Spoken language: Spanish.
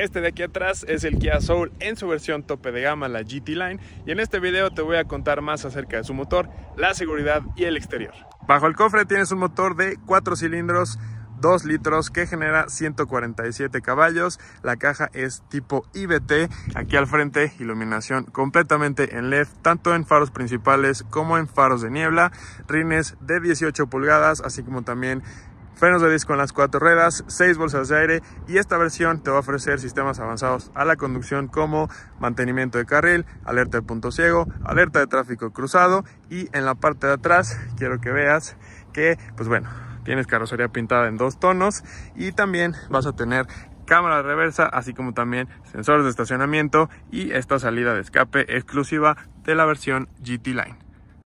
Este de aquí atrás es el Kia Soul en su versión tope de gama, la GT Line, y en este video te voy a contar más acerca de su motor, la seguridad y el exterior. Bajo el cofre tienes un motor de 4 cilindros, 2 litros que genera 147 caballos. La caja es tipo IBT. Aquí al frente iluminación completamente en LED, tanto en faros principales como en faros de niebla. Rines de 18 pulgadas, así como también frenos de disco en las cuatro ruedas, seis bolsas de aire y esta versión te va a ofrecer sistemas avanzados a la conducción como mantenimiento de carril, alerta de punto ciego, alerta de tráfico cruzado y en la parte de atrás quiero que veas que pues bueno, tienes carrocería pintada en dos tonos y también vas a tener cámara de reversa, así como también sensores de estacionamiento y esta salida de escape exclusiva de la versión GT Line.